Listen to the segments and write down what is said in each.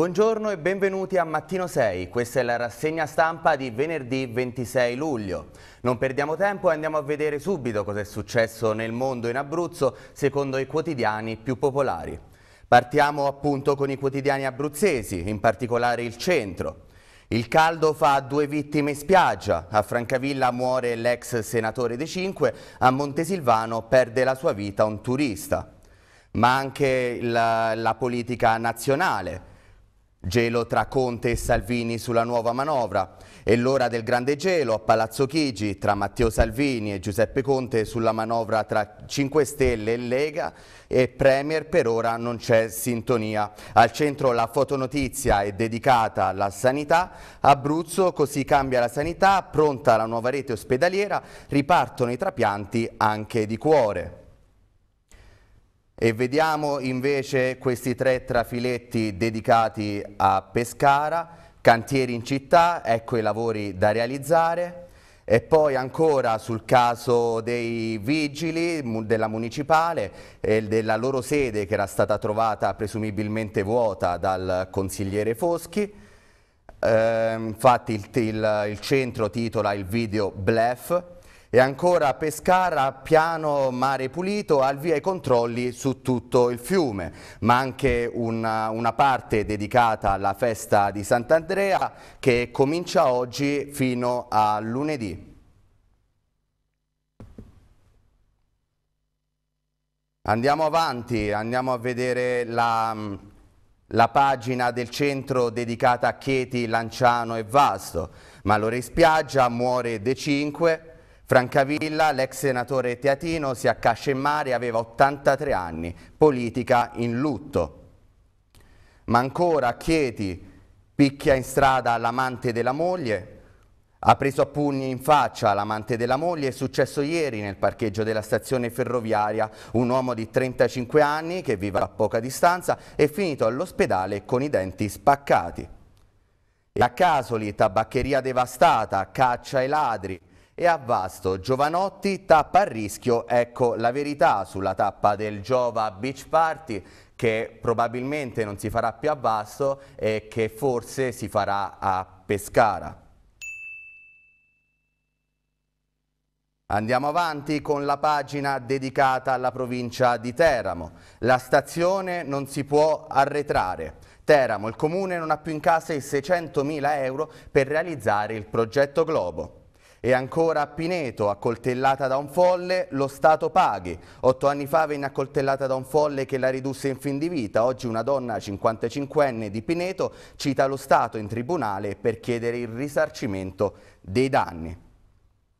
Buongiorno e benvenuti a Mattino 6, questa è la rassegna stampa di venerdì 26 luglio. Non perdiamo tempo e andiamo a vedere subito cosa è successo nel mondo in Abruzzo secondo i quotidiani più popolari. Partiamo appunto con i quotidiani abruzzesi, in particolare il centro. Il caldo fa due vittime in spiaggia, a Francavilla muore l'ex senatore De Cinque, a Montesilvano perde la sua vita un turista. Ma anche la, la politica nazionale. Gelo tra Conte e Salvini sulla nuova manovra. È l'ora del grande gelo a Palazzo Chigi tra Matteo Salvini e Giuseppe Conte sulla manovra tra 5 Stelle e Lega e Premier per ora non c'è sintonia. Al centro la fotonotizia è dedicata alla sanità. Abruzzo così cambia la sanità, pronta la nuova rete ospedaliera, ripartono i trapianti anche di cuore. E vediamo invece questi tre trafiletti dedicati a Pescara, cantieri in città, ecco i lavori da realizzare. E poi ancora sul caso dei vigili della municipale e della loro sede che era stata trovata presumibilmente vuota dal consigliere Foschi. Eh, infatti il, il, il centro titola il video Bluff, e ancora Pescara, piano mare pulito, al via i controlli su tutto il fiume, ma anche una, una parte dedicata alla festa di Sant'Andrea che comincia oggi fino a lunedì. Andiamo avanti, andiamo a vedere la, la pagina del centro dedicata a Chieti, Lanciano e Vasto. Malore spiaggia, muore De 5 Francavilla, l'ex senatore Teatino, si accascia in mare, aveva 83 anni, politica in lutto. Ma ancora a Chieti picchia in strada l'amante della moglie, ha preso a pugni in faccia l'amante della moglie, è successo ieri nel parcheggio della stazione ferroviaria un uomo di 35 anni che vive a poca distanza è finito all'ospedale con i denti spaccati. E a Casoli, tabaccheria devastata, caccia ai ladri, e a Vasto. Giovanotti tappa a rischio, ecco la verità sulla tappa del Giova Beach Party che probabilmente non si farà più a Vasto e che forse si farà a Pescara. Andiamo avanti con la pagina dedicata alla provincia di Teramo. La stazione non si può arretrare. Teramo, il comune non ha più in casa i 600.000 euro per realizzare il progetto Globo. E ancora a Pineto, accoltellata da un folle, lo Stato paghi. Otto anni fa venne accoltellata da un folle che la ridusse in fin di vita. Oggi una donna 55enne di Pineto cita lo Stato in tribunale per chiedere il risarcimento dei danni.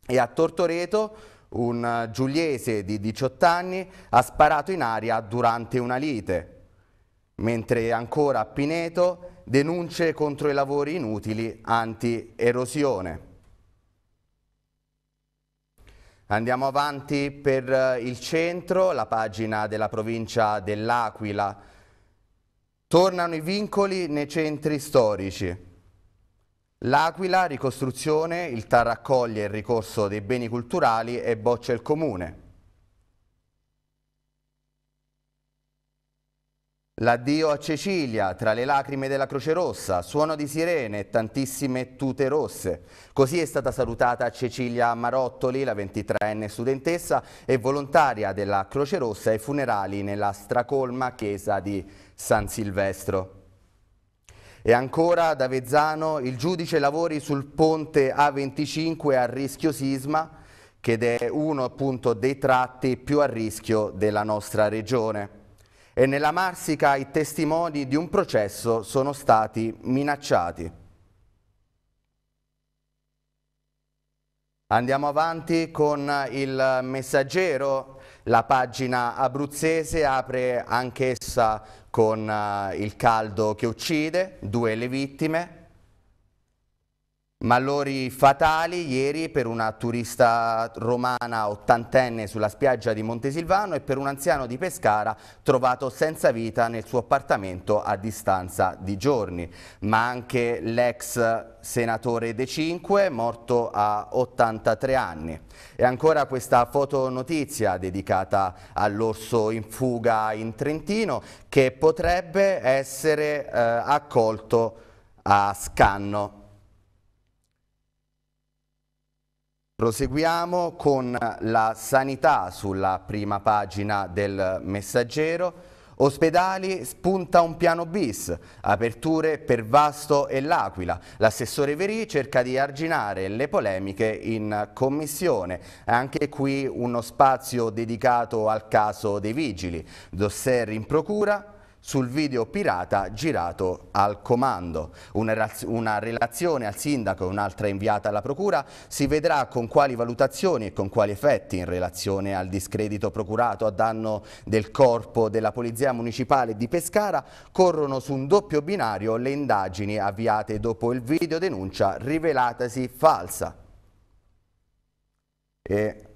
E a Tortoreto un giuliese di 18 anni ha sparato in aria durante una lite. Mentre ancora a Pineto denunce contro i lavori inutili anti-erosione. Andiamo avanti per eh, il centro, la pagina della provincia dell'Aquila. Tornano i vincoli nei centri storici. L'Aquila, ricostruzione, il TAR raccoglie il ricorso dei beni culturali e boccia il comune. L'addio a Cecilia, tra le lacrime della Croce Rossa, suono di sirene e tantissime tute rosse. Così è stata salutata Cecilia Marottoli, la 23enne studentessa e volontaria della Croce Rossa ai funerali nella stracolma chiesa di San Silvestro. E ancora da Vezzano il giudice lavori sul ponte A25 a rischio sisma, che è uno appunto dei tratti più a rischio della nostra regione e nella Marsica i testimoni di un processo sono stati minacciati. Andiamo avanti con il messaggero, la pagina abruzzese apre anch'essa con eh, il caldo che uccide, due le vittime, Malori fatali ieri per una turista romana ottantenne sulla spiaggia di Montesilvano e per un anziano di Pescara trovato senza vita nel suo appartamento a distanza di giorni. Ma anche l'ex senatore De Cinque morto a 83 anni. E ancora questa fotonotizia dedicata all'orso in fuga in Trentino che potrebbe essere eh, accolto a scanno Proseguiamo con la sanità sulla prima pagina del messaggero. Ospedali spunta un piano bis, aperture per Vasto e L'Aquila. L'assessore Verì cerca di arginare le polemiche in commissione. Anche qui uno spazio dedicato al caso dei vigili. Dosser in procura, sul video pirata girato al comando. Una, una relazione al sindaco e un'altra inviata alla procura si vedrà con quali valutazioni e con quali effetti in relazione al discredito procurato a danno del corpo della Polizia Municipale di Pescara corrono su un doppio binario le indagini avviate dopo il video denuncia rivelatasi falsa. E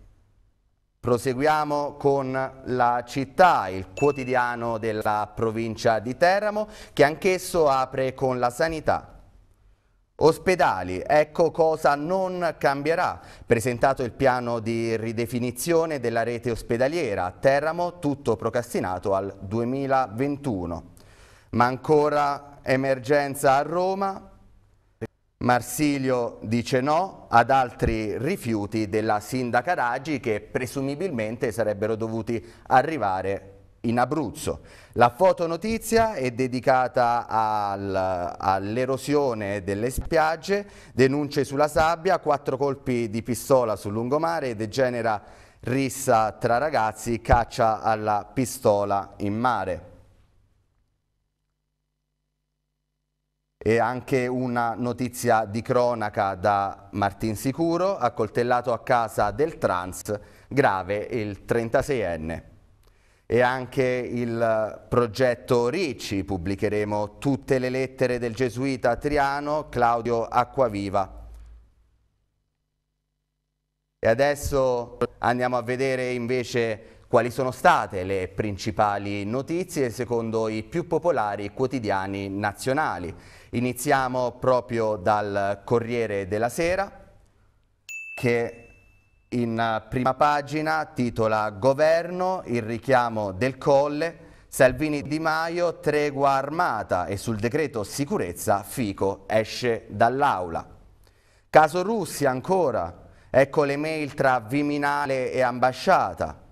Proseguiamo con la città, il quotidiano della provincia di Teramo, che anch'esso apre con la sanità. Ospedali, ecco cosa non cambierà. Presentato il piano di ridefinizione della rete ospedaliera a Teramo, tutto procrastinato al 2021. Ma ancora emergenza a Roma, Marsilio dice no ad altri rifiuti della sindaca Raggi che presumibilmente sarebbero dovuti arrivare in Abruzzo. La fotonotizia è dedicata al, all'erosione delle spiagge, denunce sulla sabbia, quattro colpi di pistola sul lungomare, degenera rissa tra ragazzi, caccia alla pistola in mare. E anche una notizia di cronaca da Martin Sicuro, accoltellato a casa del trans, grave il 36enne. E anche il progetto Ricci, pubblicheremo tutte le lettere del gesuita Triano Claudio Acquaviva. E adesso andiamo a vedere invece quali sono state le principali notizie secondo i più popolari quotidiani nazionali. Iniziamo proprio dal Corriere della Sera che in prima pagina titola Governo, il richiamo del Colle, Salvini Di Maio, tregua armata e sul decreto sicurezza Fico esce dall'aula. Caso Russia ancora, ecco le mail tra Viminale e Ambasciata.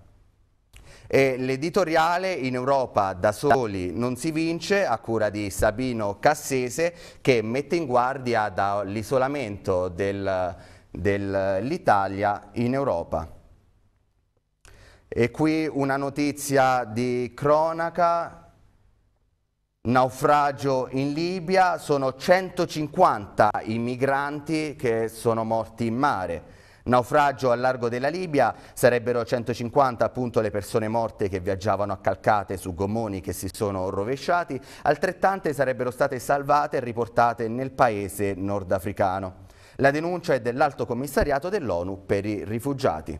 E l'editoriale in Europa da soli non si vince a cura di Sabino Cassese che mette in guardia dall'isolamento dell'Italia del, in Europa. E qui una notizia di cronaca, naufragio in Libia, sono 150 i migranti che sono morti in mare. Naufragio al largo della Libia, sarebbero 150 appunto le persone morte che viaggiavano a calcate su gommoni che si sono rovesciati, altrettante sarebbero state salvate e riportate nel paese nordafricano. La denuncia è dell'Alto Commissariato dell'ONU per i rifugiati.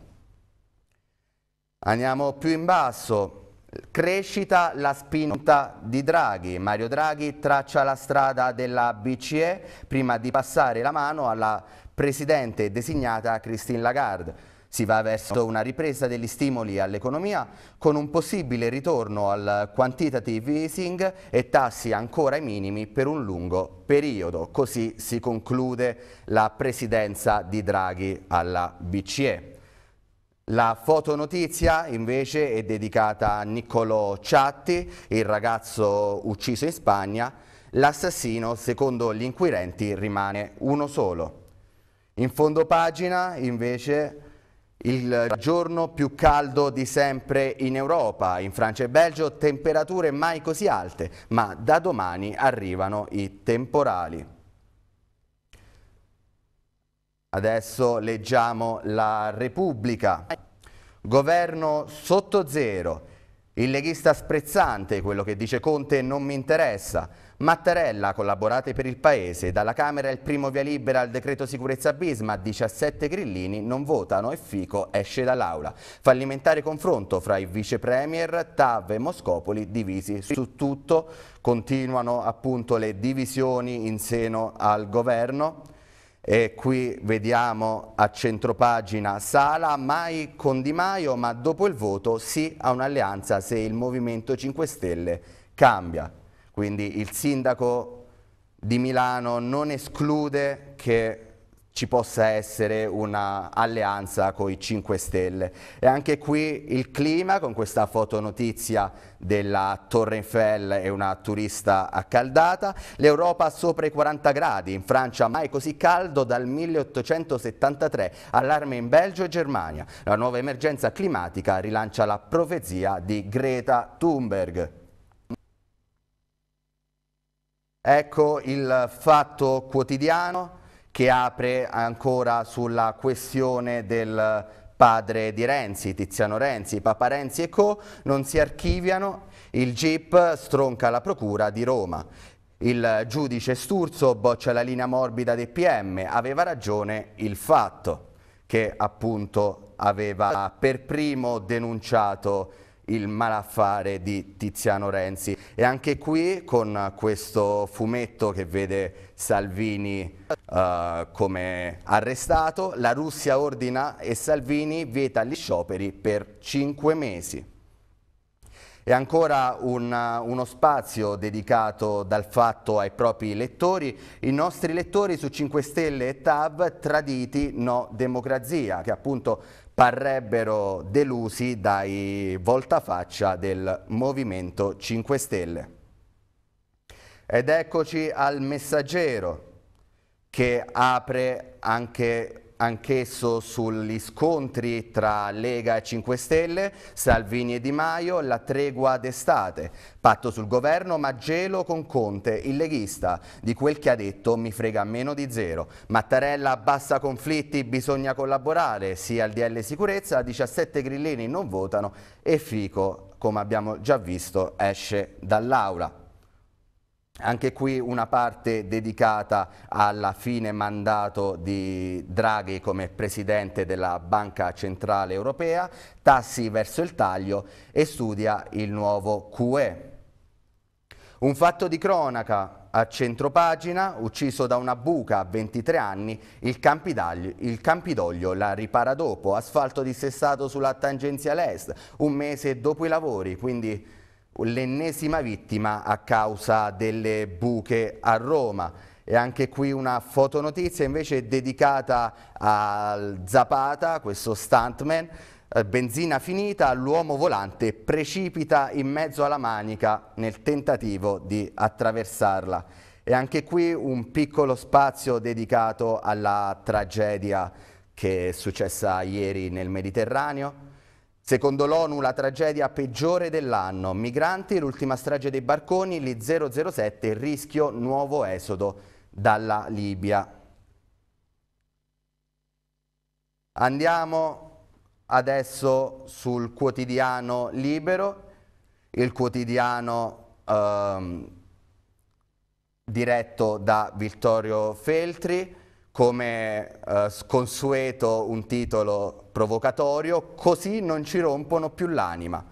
Andiamo più in basso. Crescita la spinta di Draghi. Mario Draghi traccia la strada della BCE prima di passare la mano alla presidente designata Christine Lagarde. Si va verso una ripresa degli stimoli all'economia con un possibile ritorno al quantitative easing e tassi ancora ai minimi per un lungo periodo. Così si conclude la presidenza di Draghi alla BCE. La fotonotizia invece è dedicata a Niccolò Ciatti, il ragazzo ucciso in Spagna. L'assassino, secondo gli inquirenti, rimane uno solo. In fondo pagina invece il giorno più caldo di sempre in Europa, in Francia e Belgio temperature mai così alte, ma da domani arrivano i temporali. Adesso leggiamo la Repubblica. Governo sotto zero. Il leghista sprezzante, quello che dice Conte non mi interessa. Mattarella, collaborate per il Paese. Dalla Camera il primo via libera al decreto sicurezza bis, ma 17 grillini non votano e Fico esce dall'aula. Fallimentare confronto fra i vice premier, Tav e Moscopoli divisi su tutto. Continuano appunto le divisioni in seno al governo. E qui vediamo a centropagina Sala, mai con Di Maio, ma dopo il voto sì a un'alleanza se il Movimento 5 Stelle cambia. Quindi il sindaco di Milano non esclude che ci possa essere un'alleanza con i 5 Stelle. E anche qui il clima, con questa fotonotizia della Torre Eiffel e una turista accaldata, l'Europa sopra i 40 gradi, in Francia mai così caldo dal 1873, allarme in Belgio e Germania. La nuova emergenza climatica rilancia la profezia di Greta Thunberg. Ecco il fatto quotidiano che apre ancora sulla questione del padre di Renzi, Tiziano Renzi, Papa Renzi e Co. non si archiviano, il GIP stronca la procura di Roma. Il giudice Sturzo boccia la linea morbida dei PM, aveva ragione il fatto che appunto aveva per primo denunciato il malaffare di Tiziano Renzi. E anche qui con questo fumetto che vede Salvini uh, come arrestato, la Russia ordina e Salvini vieta gli scioperi per cinque mesi. E ancora un, uno spazio dedicato dal fatto ai propri lettori, i nostri lettori su 5 Stelle e TAV traditi no democrazia, che appunto parrebbero delusi dai voltafaccia del Movimento 5 Stelle. Ed eccoci al messaggero che apre anche anch'esso sugli scontri tra Lega e 5 Stelle, Salvini e Di Maio, la tregua d'estate, patto sul governo ma gelo con Conte, il leghista, di quel che ha detto mi frega meno di zero. Mattarella abbassa conflitti, bisogna collaborare, sia al DL sicurezza, 17 grillini non votano e Fico, come abbiamo già visto, esce dall'aula. Anche qui una parte dedicata alla fine mandato di Draghi come presidente della Banca Centrale Europea, tassi verso il taglio e studia il nuovo QE. Un fatto di cronaca a centropagina, ucciso da una buca a 23 anni, il, il Campidoglio la ripara dopo, asfalto dissestato sulla tangenziale est, un mese dopo i lavori, quindi l'ennesima vittima a causa delle buche a Roma. E anche qui una fotonotizia invece dedicata a Zapata, questo stuntman, eh, benzina finita, l'uomo volante precipita in mezzo alla manica nel tentativo di attraversarla. E anche qui un piccolo spazio dedicato alla tragedia che è successa ieri nel Mediterraneo. Secondo l'ONU la tragedia peggiore dell'anno, migranti, l'ultima strage dei barconi, li 007, rischio nuovo esodo dalla Libia. Andiamo adesso sul quotidiano libero, il quotidiano ehm, diretto da Vittorio Feltri come eh, sconsueto un titolo provocatorio, così non ci rompono più l'anima.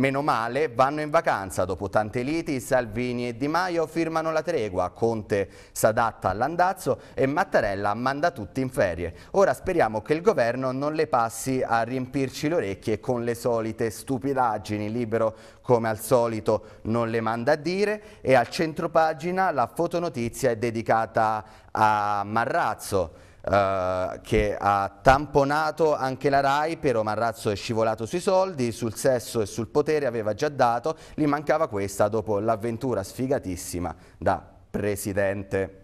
Meno male, vanno in vacanza. Dopo tante liti, Salvini e Di Maio firmano la tregua. Conte s'adatta all'andazzo e Mattarella manda tutti in ferie. Ora speriamo che il governo non le passi a riempirci le orecchie con le solite stupidaggini. Libero, come al solito, non le manda a dire. E al centro pagina la fotonotizia è dedicata a Marrazzo eh, che ha tamponato anche la RAI, però Marrazzo è scivolato sui soldi, sul sesso e sul potere aveva già dato, gli mancava questa dopo l'avventura sfigatissima da presidente.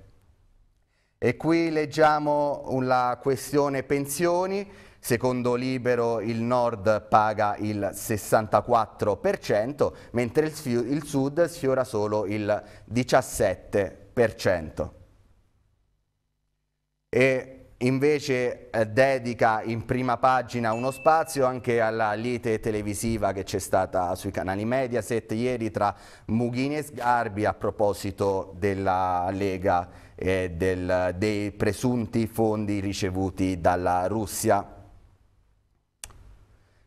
E qui leggiamo la questione pensioni, Secondo Libero il nord paga il 64%, mentre il sud sfiora solo il 17% e invece eh, dedica in prima pagina uno spazio anche alla lite televisiva che c'è stata sui canali Mediaset ieri tra Mughini e Sgarbi a proposito della Lega e del, dei presunti fondi ricevuti dalla Russia.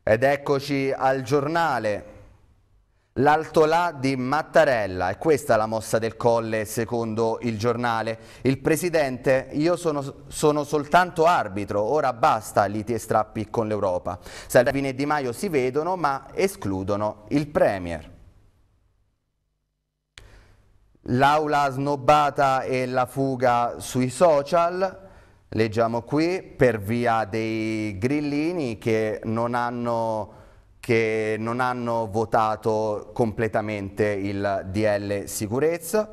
Ed eccoci al giornale. L'altolà di Mattarella, è questa la mossa del Colle secondo il giornale. Il presidente, io sono, sono soltanto arbitro, ora basta liti e strappi con l'Europa. Salvini e Di Maio si vedono ma escludono il Premier. L'aula snobbata e la fuga sui social, leggiamo qui, per via dei grillini che non hanno che non hanno votato completamente il DL sicurezza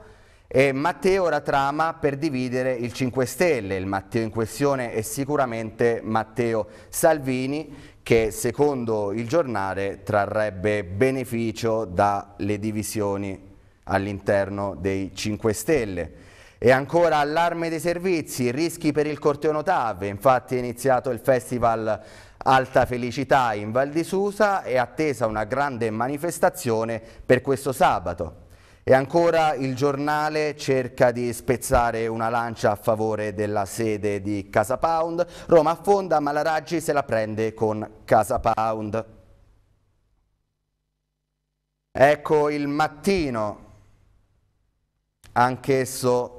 e Matteo la trama per dividere il 5 Stelle, il Matteo in questione è sicuramente Matteo Salvini che secondo il giornale trarrebbe beneficio dalle divisioni all'interno dei 5 Stelle. E ancora allarme dei servizi, rischi per il corteo Notav, infatti è iniziato il festival Alta Felicità in Val di Susa e attesa una grande manifestazione per questo sabato. E ancora il giornale cerca di spezzare una lancia a favore della sede di Casa Pound. Roma affonda ma la Raggi se la prende con Casa Pound. Ecco il mattino, anch'esso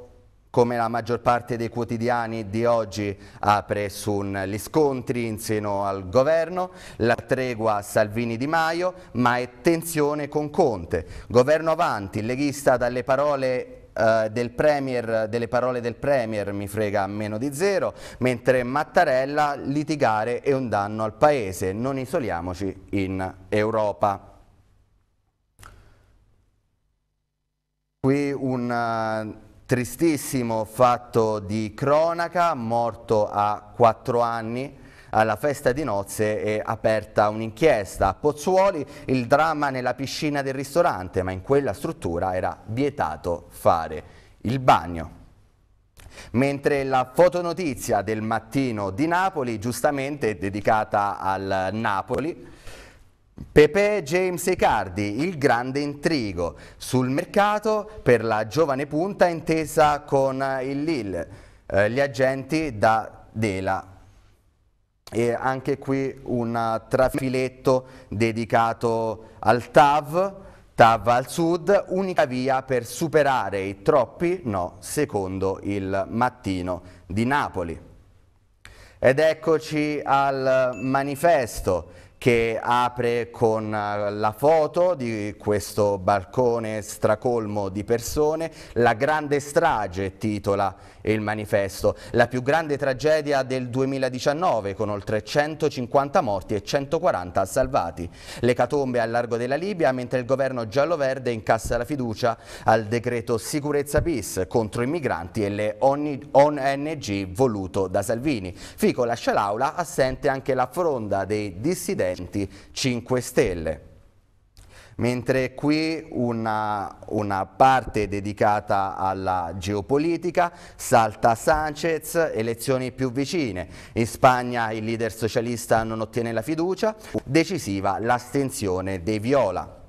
come la maggior parte dei quotidiani di oggi apre sugli scontri in seno al governo, la tregua a Salvini-Di Maio, ma è tensione con Conte. Governo avanti, leghista dalle parole eh, del premier, delle parole del Premier mi frega meno di zero, mentre Mattarella litigare è un danno al Paese, non isoliamoci in Europa. Qui un eh, Tristissimo fatto di cronaca, morto a 4 anni, alla festa di nozze è aperta un'inchiesta. A Pozzuoli il dramma nella piscina del ristorante, ma in quella struttura era vietato fare il bagno. Mentre la fotonotizia del mattino di Napoli, giustamente dedicata al Napoli, Pepe James Icardi, il grande intrigo sul mercato per la giovane punta intesa con il Lille, eh, gli agenti da Dela. E anche qui un trafiletto dedicato al TAV, TAV al sud, unica via per superare i troppi no secondo il mattino di Napoli. Ed eccoci al manifesto che apre con eh, la foto di questo balcone stracolmo di persone, la grande strage titola il manifesto, la più grande tragedia del 2019 con oltre 150 morti e 140 salvati, Le catombe al largo della Libia mentre il governo giallo-verde incassa la fiducia al decreto sicurezza bis contro i migranti e le ONG voluto da Salvini. Fico lascia l'aula, assente anche la fronda dei dissidenti presenti 5 Stelle. Mentre qui una, una parte dedicata alla geopolitica, salta Sanchez, elezioni più vicine. In Spagna il leader socialista non ottiene la fiducia, decisiva l'astensione dei Viola.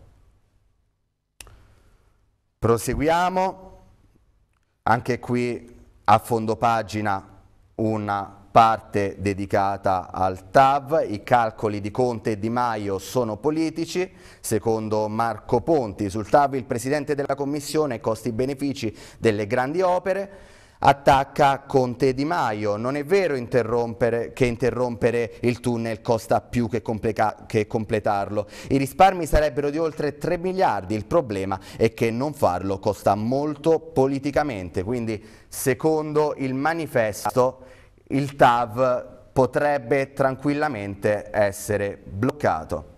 Proseguiamo, anche qui a fondo pagina una parte dedicata al TAV, i calcoli di Conte e Di Maio sono politici, secondo Marco Ponti sul TAV il Presidente della Commissione costi-benefici delle grandi opere attacca Conte e Di Maio, non è vero interrompere, che interrompere il tunnel costa più che, che completarlo, i risparmi sarebbero di oltre 3 miliardi, il problema è che non farlo costa molto politicamente, quindi secondo il manifesto il TAV potrebbe tranquillamente essere bloccato.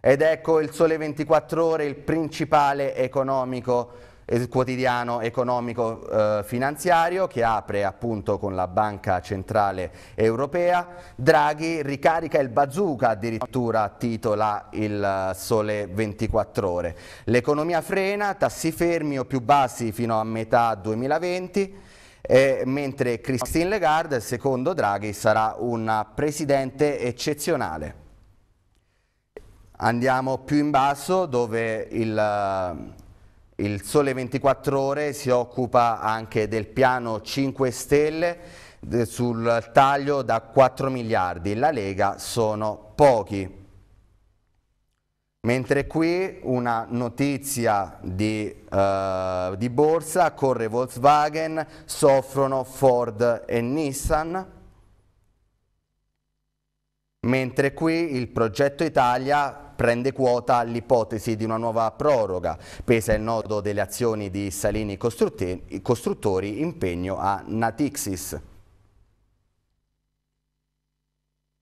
Ed ecco il Sole 24 Ore, il principale economico quotidiano economico eh, finanziario che apre appunto con la Banca Centrale Europea. Draghi ricarica il bazooka, addirittura titola il eh, Sole 24 Ore. L'economia frena, tassi fermi o più bassi fino a metà 2020. Eh, mentre Christine Lagarde, secondo Draghi, sarà una presidente eccezionale. Andiamo più in basso dove il, eh, il Sole 24 Ore si occupa anche del piano 5 Stelle sul taglio da 4 miliardi. La Lega sono pochi. Mentre qui una notizia di, uh, di, borsa, corre Volkswagen, soffrono Ford e Nissan. Mentre qui il progetto Italia prende quota l'ipotesi di una nuova proroga, pesa il nodo delle azioni di Salini Costruttori, impegno a Natixis.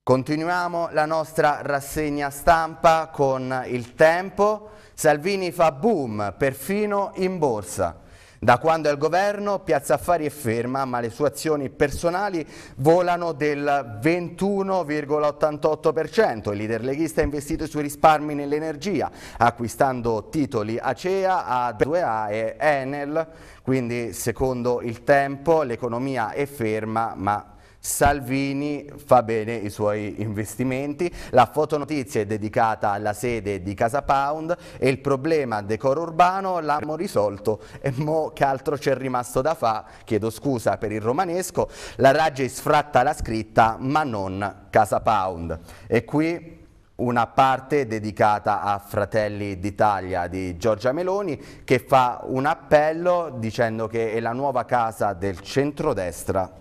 Continuiamo la nostra rassegna stampa con il tempo. Salvini fa boom, perfino in borsa. Da quando è al governo Piazza Affari è ferma, ma le sue azioni personali volano del 21,88%. Il leader leghista ha investito i suoi risparmi nell'energia, acquistando titoli Acea, A2A e Enel. Quindi, secondo il tempo, l'economia è ferma, ma Salvini fa bene i suoi investimenti, la fotonotizia è dedicata alla sede di Casa Pound e il problema decoro urbano l'abbiamo risolto e mo che altro c'è rimasto da fa, chiedo scusa per il romanesco, la Raggi sfratta la scritta ma non Casa Pound e qui una parte dedicata a Fratelli d'Italia di Giorgia Meloni che fa un appello dicendo che è la nuova casa del centrodestra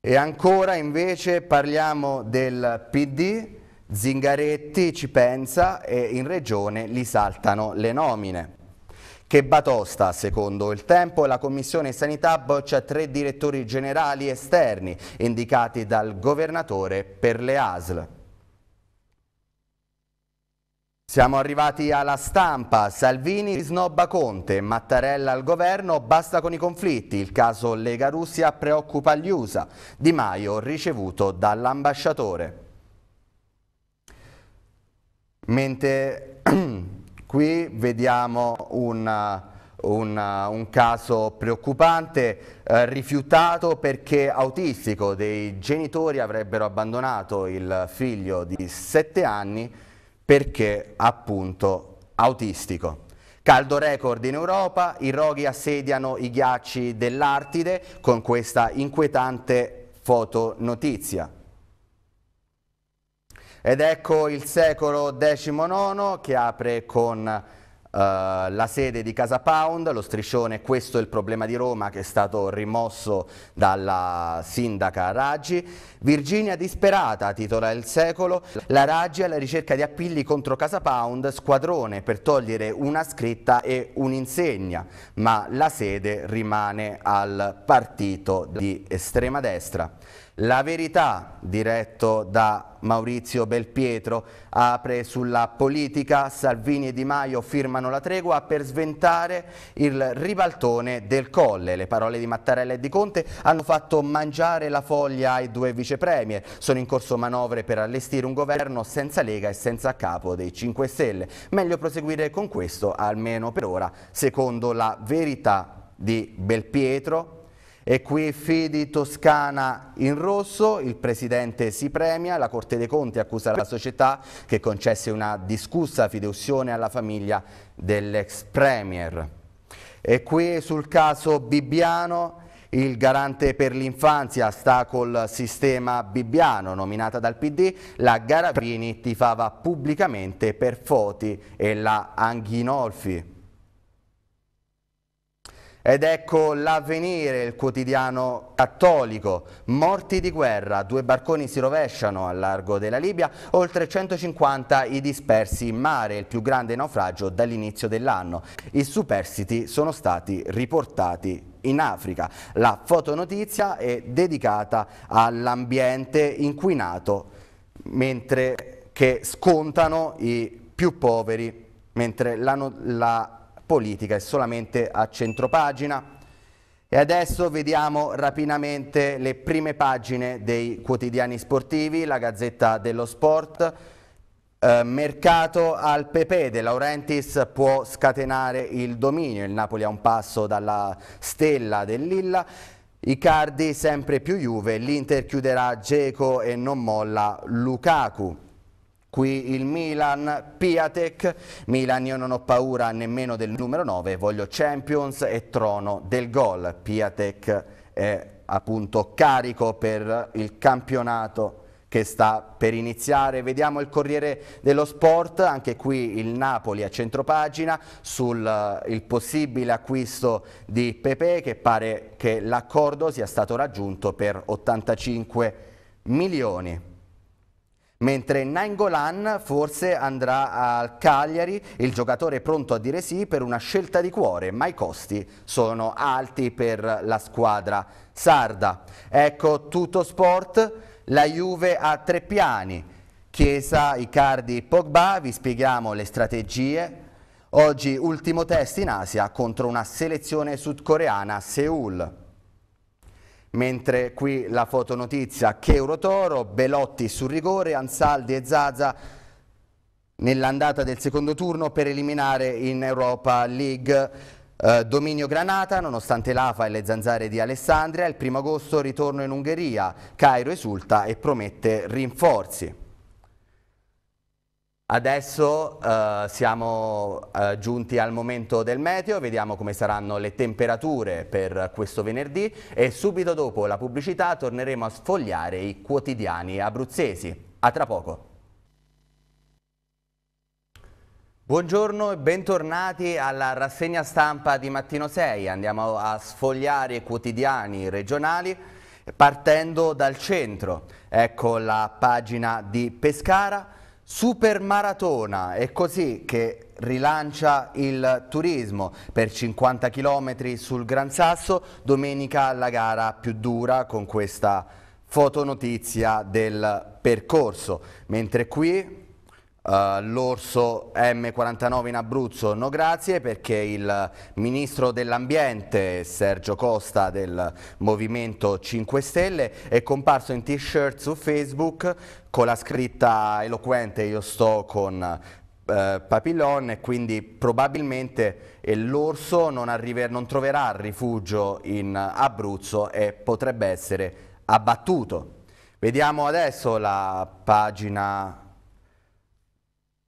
e ancora invece parliamo del PD, Zingaretti ci pensa e in regione li saltano le nomine. Che batosta, secondo il tempo, la Commissione Sanità boccia tre direttori generali esterni indicati dal governatore per le ASL. Siamo arrivati alla stampa, Salvini snobba Conte, Mattarella al governo, basta con i conflitti, il caso Lega-Russia preoccupa gli USA, Di Maio ricevuto dall'ambasciatore. Mentre qui vediamo un, un, un caso preoccupante, eh, rifiutato perché autistico, dei genitori avrebbero abbandonato il figlio di 7 anni perché appunto autistico. Caldo record in Europa, i roghi assediano i ghiacci dell'Artide con questa inquietante fotonotizia. Ed ecco il secolo XIX che apre con eh, la sede di Casa Pound, lo striscione Questo è il problema di Roma che è stato rimosso dalla sindaca Raggi. Virginia disperata, titola il secolo, la Raggi alla ricerca di appigli contro Casa Pound, squadrone per togliere una scritta e un'insegna, ma la sede rimane al partito di estrema destra. La verità, diretto da Maurizio Belpietro, apre sulla politica, Salvini e Di Maio firmano la tregua per sventare il ribaltone del Colle. Le parole di Mattarella e di Conte hanno fatto mangiare la foglia ai due vicepremier. Sono in corso manovre per allestire un governo senza Lega e senza capo dei 5 Stelle. Meglio proseguire con questo, almeno per ora, secondo la verità di Belpietro, e qui Fidi Toscana in rosso, il presidente si premia, la Corte dei Conti accusa la società che concesse una discussa fideussione alla famiglia dell'ex premier. E qui sul caso Bibbiano il garante per l'infanzia sta col sistema bibbiano, nominata dal PD, la Garabini tifava pubblicamente per Foti e la Anghinolfi. Ed ecco l'avvenire, il quotidiano cattolico, morti di guerra, due barconi si rovesciano al largo della Libia, oltre 150 i dispersi in mare, il più grande naufragio dall'inizio dell'anno. I superstiti sono stati riportati in Africa. La fotonotizia è dedicata all'ambiente inquinato, mentre che scontano i più poveri, mentre la, la politica è solamente a centropagina. E adesso vediamo rapidamente le prime pagine dei quotidiani sportivi, la Gazzetta dello Sport. Eh, mercato al Pepe, De Laurentiis può scatenare il dominio, il Napoli a un passo dalla stella del Lilla. Icardi sempre più Juve, l'Inter chiuderà Geco e non molla Lukaku. Qui il Milan, Piatek, Milan io non ho paura nemmeno del numero 9, voglio Champions e trono del gol. Piatek è appunto carico per il campionato che sta per iniziare. Vediamo il Corriere dello Sport, anche qui il Napoli a centropagina, sul uh, possibile acquisto di Pepe che pare che l'accordo sia stato raggiunto per 85 milioni mentre Nangolan forse andrà al Cagliari, il giocatore è pronto a dire sì per una scelta di cuore, ma i costi sono alti per la squadra sarda. Ecco tutto sport, la Juve a tre piani, Chiesa, Icardi, Pogba, vi spieghiamo le strategie. Oggi ultimo test in Asia contro una selezione sudcoreana a Seoul. Mentre qui la fotonotizia Cheuro Toro, Belotti su rigore, Ansaldi e Zaza nell'andata del secondo turno per eliminare in Europa League eh, dominio Granata, nonostante l'AFA e le zanzare di Alessandria, il primo agosto ritorno in Ungheria, Cairo esulta e promette rinforzi. Adesso eh, siamo eh, giunti al momento del meteo, vediamo come saranno le temperature per questo venerdì e subito dopo la pubblicità torneremo a sfogliare i quotidiani abruzzesi. A tra poco. Buongiorno e bentornati alla rassegna stampa di Mattino 6. Andiamo a sfogliare i quotidiani regionali partendo dal centro. Ecco la pagina di Pescara Super maratona, è così che rilancia il turismo per 50 km sul Gran Sasso, domenica la gara più dura con questa fotonotizia del percorso, mentre qui eh, l'orso M49 in Abruzzo no grazie perché il ministro dell'ambiente Sergio Costa del Movimento 5 Stelle è comparso in t-shirt su Facebook con la scritta eloquente io sto con eh, Papillon e quindi probabilmente l'orso non, non troverà rifugio in Abruzzo e potrebbe essere abbattuto. Vediamo adesso la pagina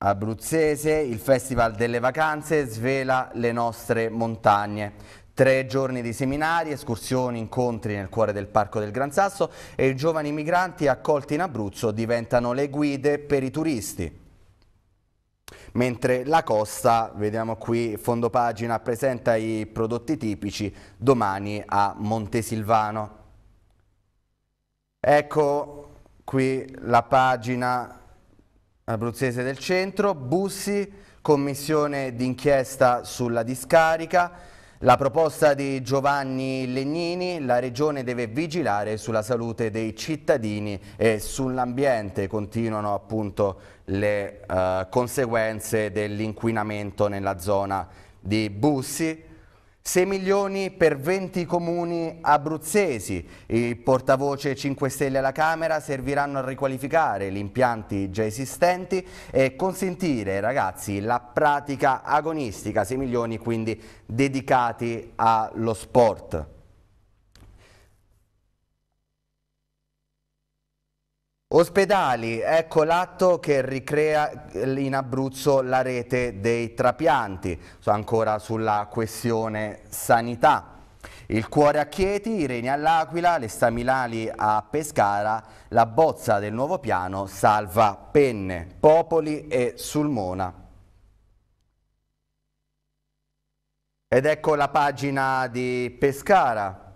Abruzzese, il Festival delle Vacanze svela le nostre montagne. Tre giorni di seminari, escursioni, incontri nel cuore del Parco del Gran Sasso e i giovani migranti accolti in Abruzzo diventano le guide per i turisti. Mentre la costa, vediamo qui fondo pagina, presenta i prodotti tipici domani a Montesilvano. Ecco qui la pagina Abruzzese del Centro, Bussi, commissione d'inchiesta sulla discarica, la proposta di Giovanni Legnini, la Regione deve vigilare sulla salute dei cittadini e sull'ambiente, continuano appunto le eh, conseguenze dell'inquinamento nella zona di Bussi. 6 milioni per 20 comuni abruzzesi. Il portavoce 5 Stelle alla Camera serviranno a riqualificare gli impianti già esistenti e consentire ai ragazzi la pratica agonistica. 6 milioni quindi dedicati allo sport. Ospedali, ecco l'atto che ricrea in Abruzzo la rete dei trapianti, ancora sulla questione sanità. Il cuore a Chieti, i reni all'Aquila, le staminali a Pescara, la bozza del nuovo piano salva Penne, Popoli e Sulmona. Ed ecco la pagina di Pescara.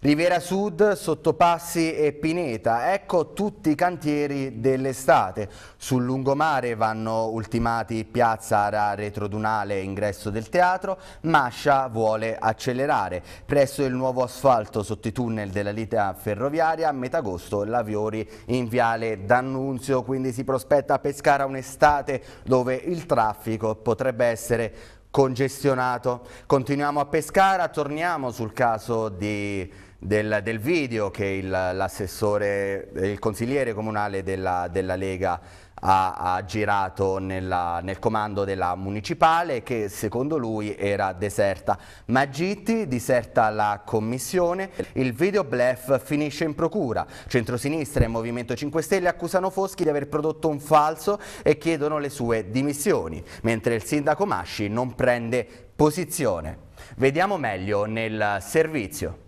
Riviera Sud, Sottopassi e Pineta, ecco tutti i cantieri dell'estate. Sul lungomare vanno ultimati Piazza Ara Retrodunale, ingresso del teatro, Mascia vuole accelerare. Presso il nuovo asfalto sotto i tunnel della linea ferroviaria, a metà agosto Laviori in Viale D'Annunzio, quindi si prospetta a Pescara un'estate dove il traffico potrebbe essere congestionato. Continuiamo a Pescara, torniamo sul caso di del, del video che l'assessore, il, il consigliere comunale della, della Lega ha, ha girato nella, nel comando della municipale che secondo lui era deserta. Magitti diserta la commissione, il video blef finisce in procura. Centrosinistra e Movimento 5 Stelle accusano Foschi di aver prodotto un falso e chiedono le sue dimissioni, mentre il sindaco Masci non prende posizione. Vediamo meglio nel servizio.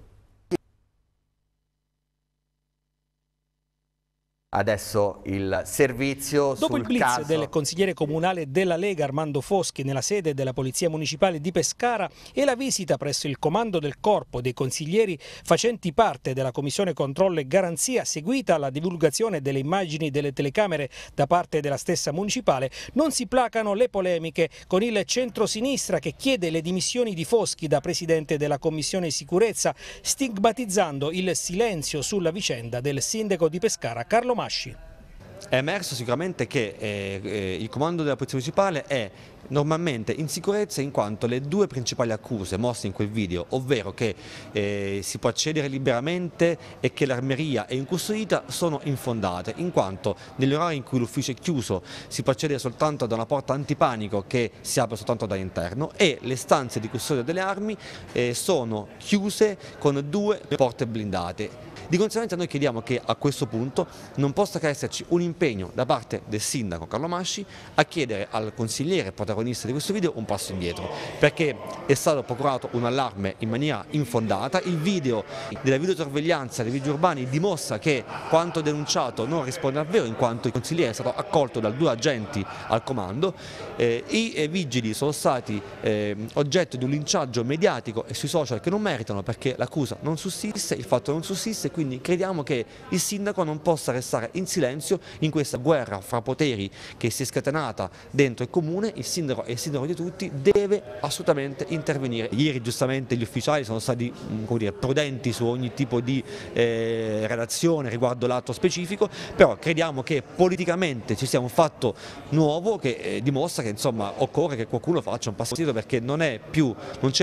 Adesso il servizio Dopo sul il blitz caso... del consigliere comunale della Lega Armando Foschi nella sede della Polizia Municipale di Pescara e la visita presso il comando del corpo dei consiglieri facenti parte della Commissione Controllo e Garanzia seguita alla divulgazione delle immagini delle telecamere da parte della stessa municipale non si placano le polemiche con il centro-sinistra che chiede le dimissioni di Foschi da presidente della Commissione Sicurezza stigmatizzando il silenzio sulla vicenda del sindaco di Pescara Carlo Magno fasci. È emerso sicuramente che eh, eh, il comando della Polizia Municipale è normalmente in sicurezza in quanto le due principali accuse mosse in quel video, ovvero che eh, si può accedere liberamente e che l'armeria è incustodita, sono infondate, in quanto negli orari in cui l'ufficio è chiuso si può accedere soltanto da una porta antipanico che si apre soltanto dall'interno e le stanze di custodia delle armi eh, sono chiuse con due porte blindate. Di conseguenza noi chiediamo che a questo punto non possa che esserci un impegno da parte del sindaco Carlo Masci a chiedere al consigliere protagonista di questo video un passo indietro, perché è stato procurato un allarme in maniera infondata, il video della videosorveglianza dei vigili urbani dimostra che quanto denunciato non risponde al vero in quanto il consigliere è stato accolto da due agenti al comando, eh, i eh, vigili sono stati eh, oggetto di un linciaggio mediatico e sui social che non meritano perché l'accusa non sussiste, il fatto non sussiste quindi crediamo che il sindaco non possa restare in silenzio in questa guerra fra poteri che si è scatenata dentro il comune, il sindaco e il sindaco di tutti deve assolutamente intervenire. Ieri giustamente gli ufficiali sono stati mm, dire, prudenti su ogni tipo di eh, relazione riguardo l'atto specifico, però crediamo che politicamente ci sia un fatto nuovo che eh, dimostra che insomma, occorre che qualcuno faccia un passo indietro perché non c'è più,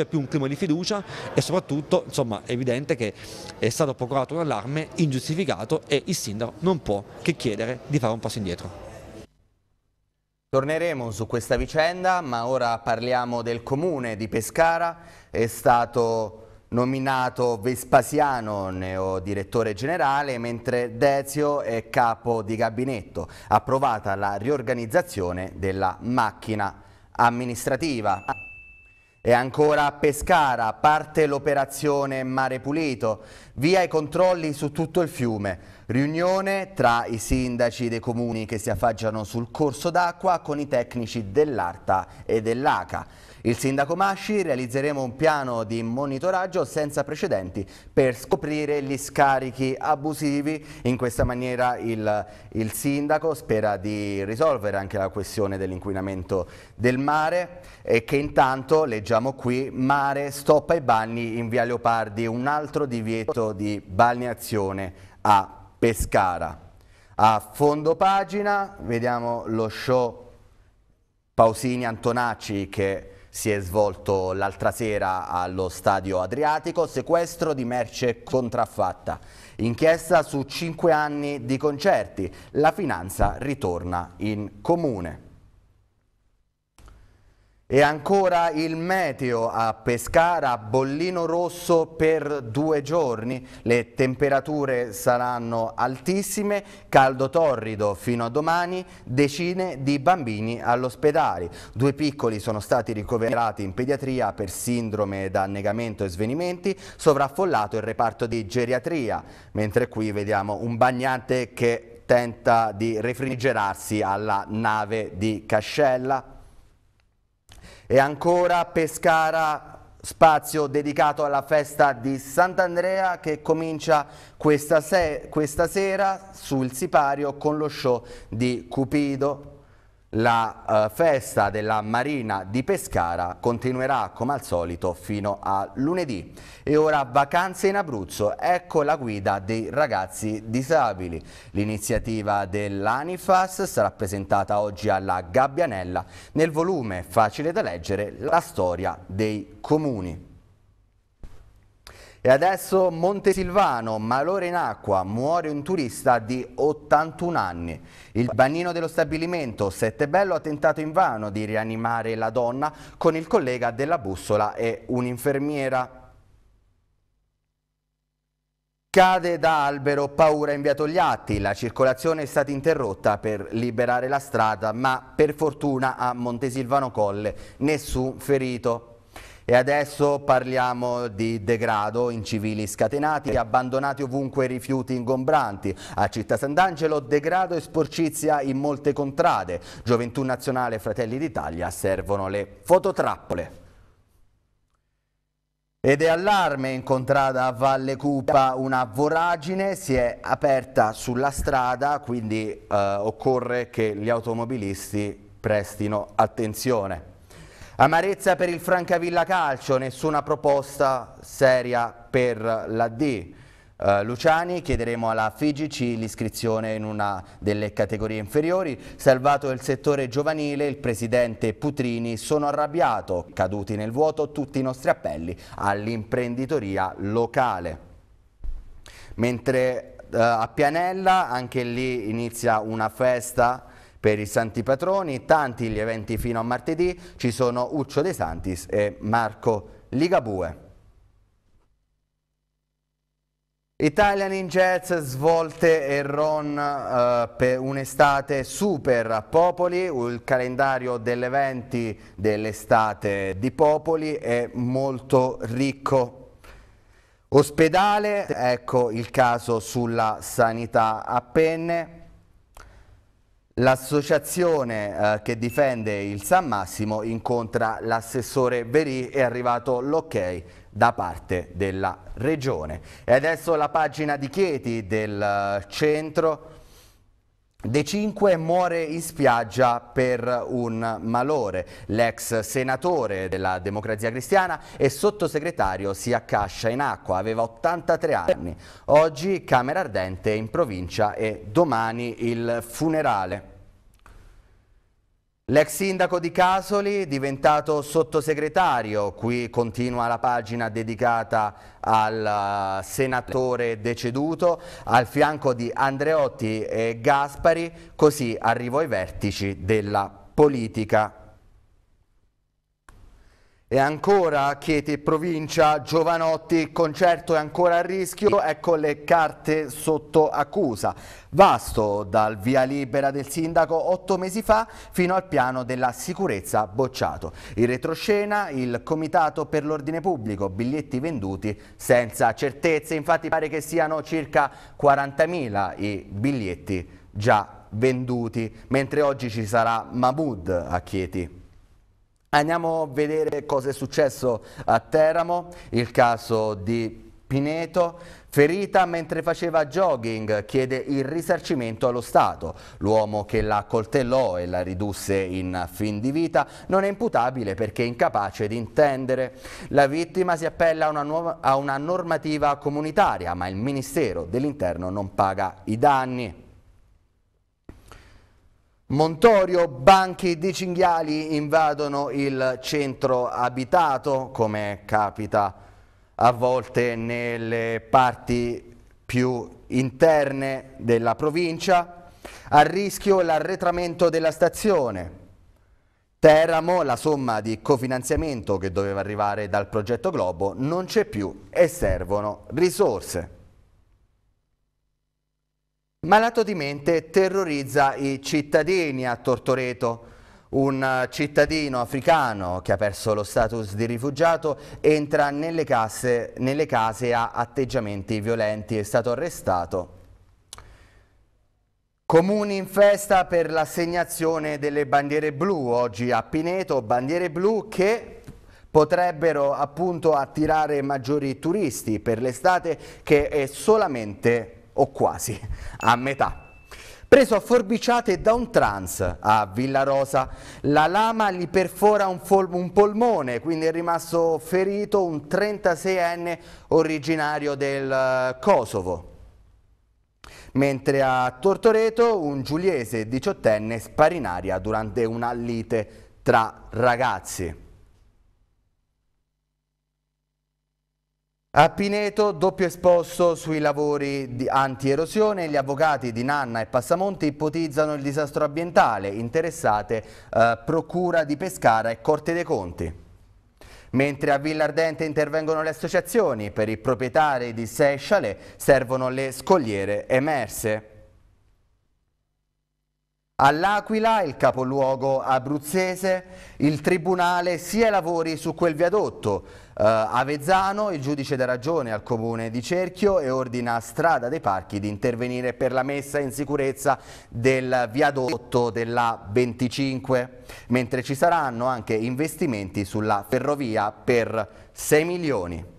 più un clima di fiducia e soprattutto insomma, è evidente che è stato procurato una allarme ingiustificato e il sindaco non può che chiedere di fare un passo indietro. Torneremo su questa vicenda, ma ora parliamo del comune di Pescara. È stato nominato Vespasiano neo direttore generale, mentre Dezio è capo di gabinetto. Approvata la riorganizzazione della macchina amministrativa. E ancora a Pescara parte l'operazione Mare Pulito, via i controlli su tutto il fiume, riunione tra i sindaci dei comuni che si affaggiano sul corso d'acqua con i tecnici dell'Arta e dell'ACA. Il sindaco Masci realizzeremo un piano di monitoraggio senza precedenti per scoprire gli scarichi abusivi. In questa maniera il, il sindaco spera di risolvere anche la questione dell'inquinamento del mare e che intanto, leggiamo qui, mare stoppa i bagni in via Leopardi, un altro divieto di balneazione a Pescara. A fondo pagina vediamo lo show Pausini Antonacci che si è svolto l'altra sera allo stadio Adriatico, sequestro di merce contraffatta. Inchiesta su cinque anni di concerti, la finanza ritorna in comune. E ancora il meteo a Pescara, bollino rosso per due giorni, le temperature saranno altissime, caldo torrido fino a domani, decine di bambini all'ospedale. Due piccoli sono stati ricoverati in pediatria per sindrome da annegamento e svenimenti, sovraffollato il reparto di geriatria, mentre qui vediamo un bagnante che tenta di refrigerarsi alla nave di Cascella. E ancora Pescara, spazio dedicato alla festa di Sant'Andrea che comincia questa, se questa sera sul sipario con lo show di Cupido. La eh, festa della Marina di Pescara continuerà come al solito fino a lunedì. E ora vacanze in Abruzzo, ecco la guida dei ragazzi disabili. L'iniziativa dell'Anifas sarà presentata oggi alla Gabbianella nel volume facile da leggere La storia dei comuni. E adesso Montesilvano, malore in acqua, muore un turista di 81 anni. Il bagnino dello stabilimento Settebello ha tentato invano di rianimare la donna con il collega della bussola e un'infermiera. Cade da albero, paura in via Togliatti, la circolazione è stata interrotta per liberare la strada, ma per fortuna a Montesilvano Colle nessun ferito. E adesso parliamo di degrado, in civili scatenati, abbandonati ovunque rifiuti ingombranti. A Città Sant'Angelo degrado e sporcizia in molte contrade. Gioventù Nazionale e Fratelli d'Italia servono le fototrappole. Ed è allarme incontrata a Valle Cupa, una voragine si è aperta sulla strada, quindi eh, occorre che gli automobilisti prestino attenzione. Amarezza per il Francavilla Calcio, nessuna proposta seria per la D. Uh, Luciani, chiederemo alla FIGC l'iscrizione in una delle categorie inferiori, salvato il settore giovanile, il presidente Putrini, sono arrabbiato, caduti nel vuoto tutti i nostri appelli all'imprenditoria locale. Mentre uh, a Pianella anche lì inizia una festa per i santi patroni, tanti gli eventi fino a martedì, ci sono Uccio De Santis e Marco Ligabue. Italian in Jazz, svolte e ron eh, per un'estate super a Popoli, il calendario degli eventi dell'estate di Popoli è molto ricco. Ospedale, ecco il caso sulla sanità a penne. L'associazione eh, che difende il San Massimo incontra l'assessore Verì, è arrivato l'ok da parte della regione. E adesso la pagina di Chieti del eh, centro De Cinque muore in spiaggia per un malore. L'ex senatore della Democrazia Cristiana e sottosegretario si accascia in acqua, aveva 83 anni. Oggi Camera Ardente in provincia e domani il funerale. L'ex sindaco di Casoli, diventato sottosegretario, qui continua la pagina dedicata al eh, senatore deceduto, al fianco di Andreotti e Gaspari, così arrivò ai vertici della politica e ancora Chieti provincia, Giovanotti, concerto è ancora a rischio, ecco le carte sotto accusa. Vasto dal via libera del sindaco otto mesi fa fino al piano della sicurezza bocciato. In retroscena il comitato per l'ordine pubblico, biglietti venduti senza certezze, infatti pare che siano circa 40.000 i biglietti già venduti, mentre oggi ci sarà Mahmoud a Chieti. Andiamo a vedere cosa è successo a Teramo, il caso di Pineto, ferita mentre faceva jogging, chiede il risarcimento allo Stato. L'uomo che la coltellò e la ridusse in fin di vita non è imputabile perché è incapace di intendere. La vittima si appella a una, nuova, a una normativa comunitaria, ma il Ministero dell'Interno non paga i danni. Montorio, banchi di cinghiali invadono il centro abitato, come capita a volte nelle parti più interne della provincia, a rischio l'arretramento della stazione. Teramo, la somma di cofinanziamento che doveva arrivare dal progetto Globo, non c'è più e servono risorse. Malato di mente terrorizza i cittadini a Tortoreto. Un cittadino africano che ha perso lo status di rifugiato entra nelle case, nelle case a atteggiamenti violenti, e è stato arrestato. Comuni in festa per l'assegnazione delle bandiere blu, oggi a Pineto, bandiere blu che potrebbero appunto attirare maggiori turisti per l'estate che è solamente o quasi, a metà. Preso a forbiciate da un trans a Villarosa, la lama gli perfora un, un polmone, quindi è rimasto ferito un 36enne originario del eh, Kosovo mentre a Tortoreto un giuliese 18enne spara in aria durante una lite tra ragazzi. A Pineto, doppio esposto sui lavori anti-erosione, gli avvocati di Nanna e Passamonte ipotizzano il disastro ambientale, interessate eh, Procura di Pescara e Corte dei Conti. Mentre a Villa Ardente intervengono le associazioni, per i proprietari di sei servono le scogliere emerse. All'Aquila, il capoluogo abruzzese, il tribunale sia i lavori su quel viadotto. Uh, Avezzano, il giudice dà ragione al comune di Cerchio e ordina a Strada dei Parchi di intervenire per la messa in sicurezza del viadotto della 25, mentre ci saranno anche investimenti sulla ferrovia per 6 milioni.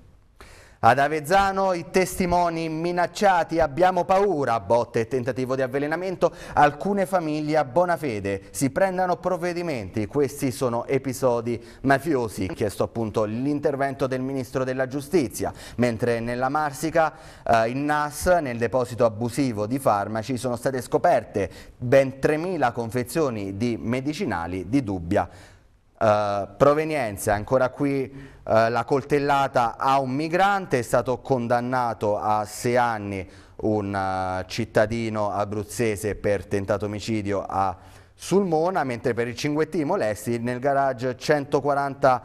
Ad Avezzano i testimoni minacciati, abbiamo paura, botte e tentativo di avvelenamento, alcune famiglie a buona fede, si prendano provvedimenti, questi sono episodi mafiosi, chiesto appunto l'intervento del Ministro della Giustizia, mentre nella Marsica eh, in NAS, nel deposito abusivo di farmaci, sono state scoperte ben 3.000 confezioni di medicinali di dubbia eh, provenienza, ancora qui uh, la coltellata a un migrante, è stato condannato a sei anni un uh, cittadino abruzzese per tentato omicidio a Sulmona, mentre per il cinguettino molesti nel garage 140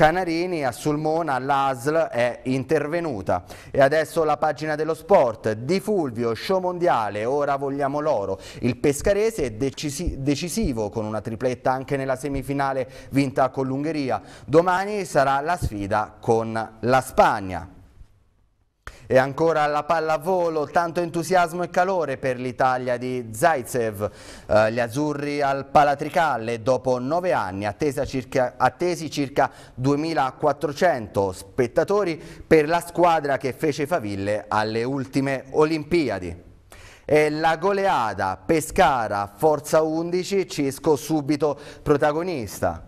Canarini a Sulmona l'ASL è intervenuta. E adesso la pagina dello sport, Di Fulvio, show mondiale, ora vogliamo l'oro. Il pescarese è decisi decisivo con una tripletta anche nella semifinale vinta con l'Ungheria. Domani sarà la sfida con la Spagna. E ancora alla pallavolo, tanto entusiasmo e calore per l'Italia di Zaitsev. Eh, gli azzurri al Palatricalle dopo nove anni, circa, attesi circa 2400 spettatori per la squadra che fece faville alle ultime Olimpiadi. E la goleada Pescara Forza 11 Cisco subito protagonista.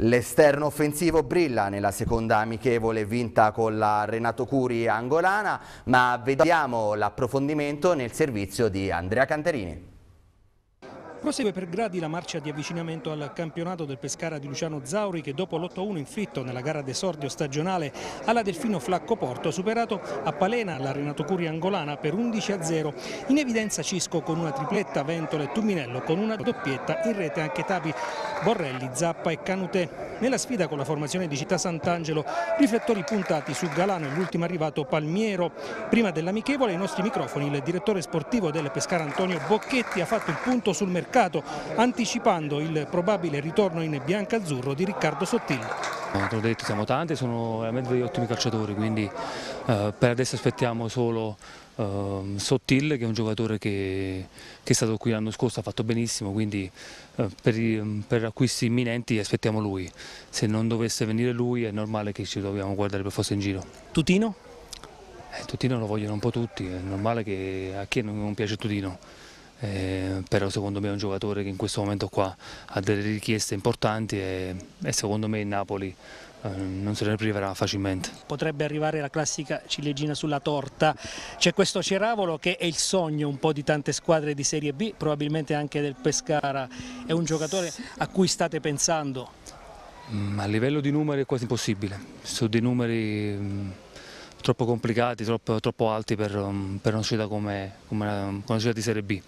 L'esterno offensivo brilla nella seconda amichevole vinta con la Renato Curi angolana, ma vediamo l'approfondimento nel servizio di Andrea Canterini. Prosegue per gradi la marcia di avvicinamento al campionato del Pescara di Luciano Zauri che dopo l'8-1 inflitto nella gara d'esordio stagionale alla Delfino Flacco Porto ha superato a Palena la Renato Curi Angolana per 11-0. In evidenza Cisco con una tripletta, Ventola e Tumminello con una doppietta, in rete anche Tapi, Borrelli, Zappa e Canutè. Nella sfida con la formazione di Città Sant'Angelo, riflettori puntati su Galano e l'ultimo arrivato Palmiero. Prima dell'amichevole ai nostri microfoni il direttore sportivo del Pescara Antonio Bocchetti ha fatto il punto sul mercato mercato, anticipando il probabile ritorno in bianca-azzurro di Riccardo Sottili. Te l'ho detto, siamo tanti, sono veramente degli ottimi calciatori, quindi eh, per adesso aspettiamo solo eh, Sottile che è un giocatore che, che è stato qui l'anno scorso, ha fatto benissimo, quindi eh, per, per, acquisti imminenti aspettiamo lui. Se non dovesse venire lui è normale che ci dobbiamo guardare per forza in giro. Tutino? Eh, Tutino lo vogliono un po' tutti, è normale che a chi non piace Tutino eh, però secondo me è un giocatore che in questo momento qua ha delle richieste importanti e, e secondo me il Napoli eh, non se ne priverà facilmente. Potrebbe arrivare la classica ciliegina sulla torta, c'è questo Ceravolo che è il sogno un po' di tante squadre di Serie B, probabilmente anche del Pescara, è un giocatore a cui state pensando? Mm, a livello di numeri è quasi impossibile, su dei numeri mm, troppo complicati, troppo, troppo alti per, um, per una società come, come, una, come, una, società di Serie B.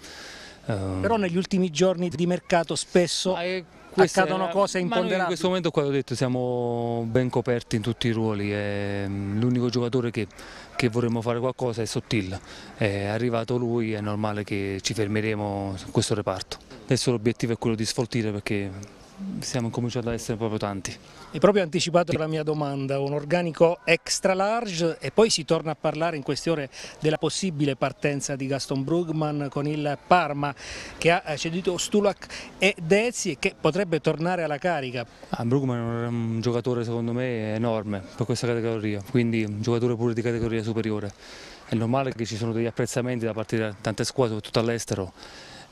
Ehm, Però negli ultimi giorni di mercato spesso queste, accadono cose imponderabili. in questo momento come ho detto siamo ben coperti in tutti i ruoli, mm, l'unico giocatore che, che, vorremmo fare qualcosa è Sottil, è arrivato lui, è normale che ci fermeremo su questo reparto. Adesso l'obiettivo è quello di sfoltire perché siamo cominciati ad essere proprio tanti. Hai proprio anticipato la mia domanda, un organico extra large e poi si torna a parlare in queste ore della possibile partenza di Gaston Brugman con il Parma che ha eh, ceduto Stulak e Dezzi e che potrebbe tornare alla carica. Ah, Brugman è un giocatore secondo me enorme per questa categoria, quindi un giocatore pure di categoria superiore. È normale che ci sono degli apprezzamenti da parte di tante squadre, soprattutto all'estero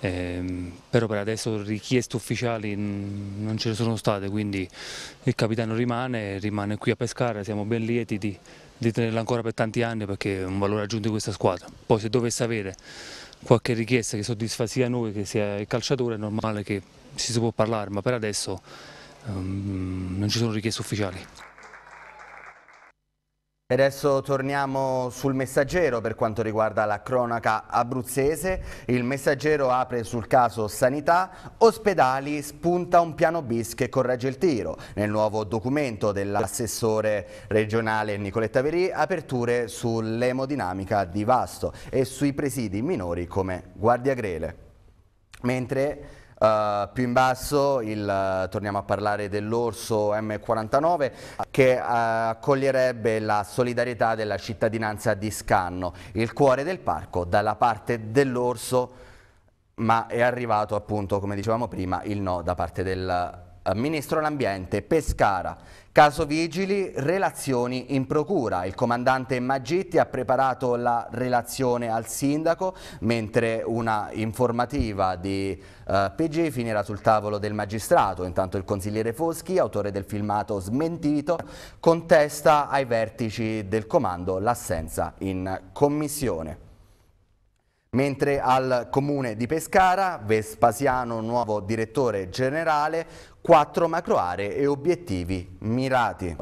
Ehm, però per adesso richieste ufficiali non ce ne sono state, quindi il capitano rimane, rimane qui a pescare, siamo ben lieti di, di tenerla ancora per tanti anni perché è un valore aggiunto di questa squadra. Poi se dovesse avere qualche richiesta che soddisfa sia noi che sia il calciatore è normale che si può parlare, ma per adesso um, non ci sono richieste ufficiali. E adesso torniamo sul messaggero per quanto riguarda la cronaca abruzzese. Il messaggero apre sul caso sanità, ospedali spunta un piano bis che corregge il tiro. Nel nuovo documento dell'assessore regionale Nicoletta Verì, aperture sull'emodinamica di Vasto e sui presidi minori come Guardia Grele. Mentre Uh, più in basso il, uh, torniamo a parlare dell'orso M49 che uh, accoglierebbe la solidarietà della cittadinanza di Scanno, il cuore del parco dalla parte dell'orso ma è arrivato appunto come dicevamo prima il no da parte del Ministro dell'Ambiente Pescara. Caso Vigili, relazioni in procura. Il comandante Maggitti ha preparato la relazione al sindaco, mentre una informativa di eh, PG finirà sul tavolo del magistrato. Intanto il consigliere Foschi, autore del filmato smentito, contesta ai vertici del comando l'assenza in commissione. Mentre al comune di Pescara, Vespasiano, nuovo direttore generale, quattro macro aree e obiettivi mirati.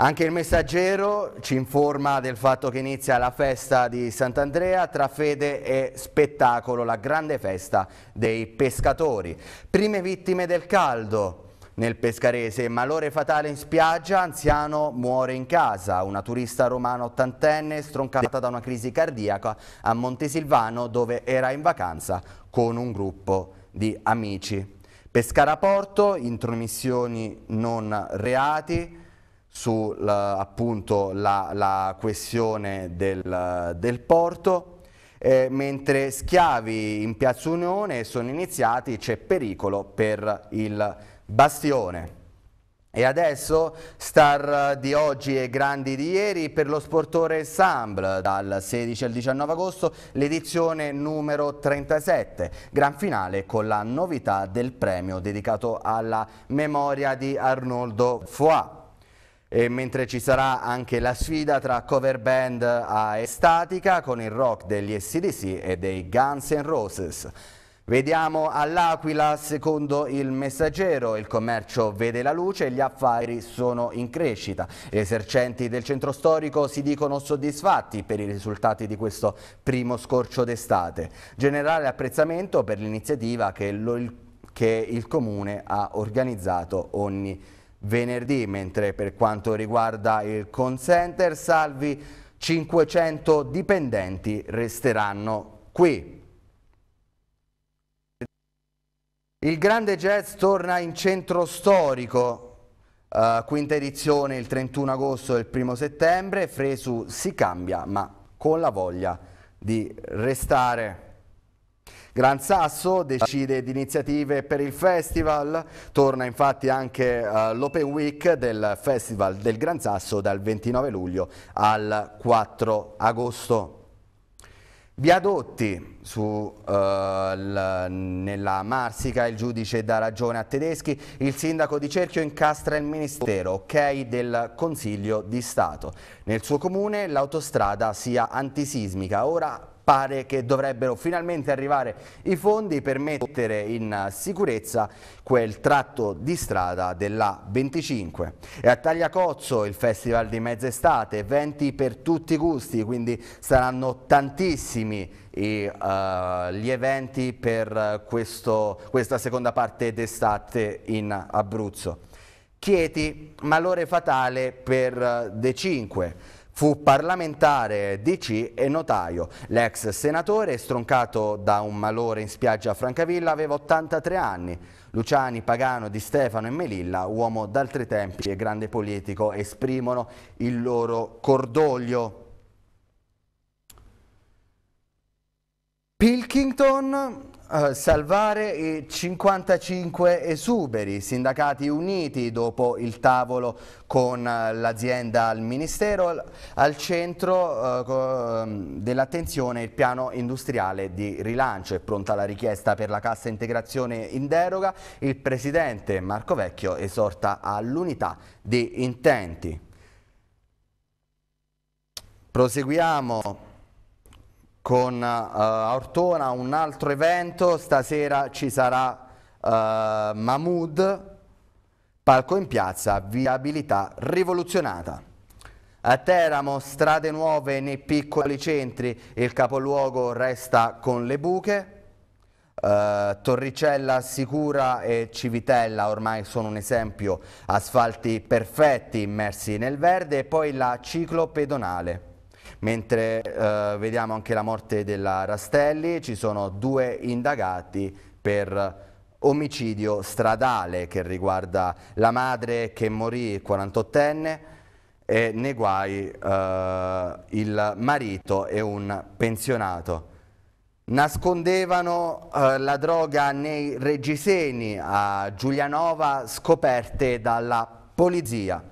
Anche il messaggero ci informa del fatto che inizia la festa di Sant'Andrea tra fede e spettacolo, la grande festa dei pescatori. Prime vittime del caldo, nel Pescarese, malore fatale in spiaggia, anziano muore in casa. Una turista romana ottantenne stroncata da una crisi cardiaca a Montesilvano dove era in vacanza con un gruppo di amici. Pescara Porto, intromissioni non reati, sulla appunto la, la questione del, del porto, eh, mentre schiavi in Piazza Unione sono iniziati, c'è pericolo per il bastione. E adesso star di oggi e grandi di ieri per lo Sportore Ensemble, dal 16 al 19 agosto l'edizione numero 37, gran finale con la novità del premio dedicato alla memoria di Arnoldo Foix. E mentre ci sarà anche la sfida tra cover band a estatica con il rock degli SDC e dei Guns N' Roses. Vediamo all'Aquila, secondo il messaggero, il commercio vede la luce e gli affari sono in crescita. Gli esercenti del centro storico si dicono soddisfatti per i risultati di questo primo scorcio d'estate. Generale apprezzamento per l'iniziativa che, che, il Comune ha organizzato ogni venerdì, mentre per quanto riguarda il consenter, salvi 500 dipendenti resteranno qui. Il grande jazz torna in centro storico, uh, quinta edizione il 31 agosto e il 1 settembre, Fresu si cambia ma con la voglia di restare. Gran Sasso decide di iniziative per il festival, torna infatti anche uh, l'Open Week del Festival del Gran Sasso dal 29 luglio al 4 agosto. Viadotti, su, uh, l, nella Marsica il giudice dà ragione a Tedeschi, il sindaco di Cerchio incastra il ministero, ok del Consiglio di Stato. Nel suo comune l'autostrada sia antisismica, ora pare che dovrebbero finalmente arrivare i fondi per mettere in sicurezza quel tratto di strada della 25. E a Tagliacozzo il festival di mezz'estate, eventi per tutti i gusti, quindi saranno tantissimi i, uh, gli eventi per questo, questa seconda parte d'estate in Abruzzo. Chieti, malore fatale per eh, De 5 Fu parlamentare DC e notaio. L'ex senatore, stroncato da un malore in spiaggia a Francavilla, aveva 83 anni. Luciani, Pagano, Di Stefano e Melilla, uomo d'altri tempi e grande politico, esprimono il loro cordoglio. Pilkington eh, salvare i 55 esuberi, sindacati uniti dopo il tavolo con eh, l'azienda al Ministero, al centro eh, ehm, dell'attenzione il piano industriale di rilancio. È pronta la richiesta per la cassa integrazione in deroga, il Presidente Marco Vecchio esorta all'unità di intenti. Proseguiamo con uh, Ortona, un altro evento, stasera ci sarà uh, Mahmood, palco in piazza, viabilità rivoluzionata. A Teramo strade nuove nei piccoli centri, il capoluogo resta con le buche. Uh, Torricella Sicura e Civitella ormai sono un esempio, asfalti perfetti immersi nel verde e poi la ciclopedonale mentre eh, vediamo anche la morte della Rastelli, ci sono due indagati per omicidio stradale che riguarda la madre che morì 48enne e nei guai eh, il marito e un pensionato. Nascondevano eh, la droga nei reggiseni a Giulianova scoperte dalla polizia.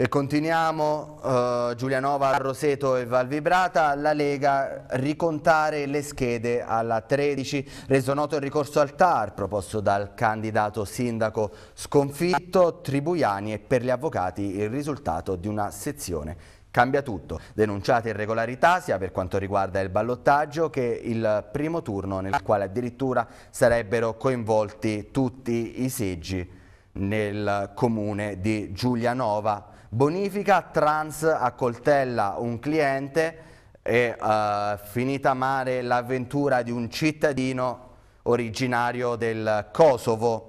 E continuiamo, eh, Giulianova, Roseto e Valvibrata, la Lega ricontare le schede alla 13, reso noto il ricorso al TAR proposto dal candidato sindaco sconfitto Tribuiani e per gli avvocati il risultato di una sezione Cambia tutto. Denunciate irregolarità sia per quanto riguarda il ballottaggio che il primo turno nel quale addirittura sarebbero coinvolti tutti i seggi nel comune di Giulianova Bonifica, trans accoltella un cliente e uh, finita male l'avventura di un cittadino originario del Kosovo.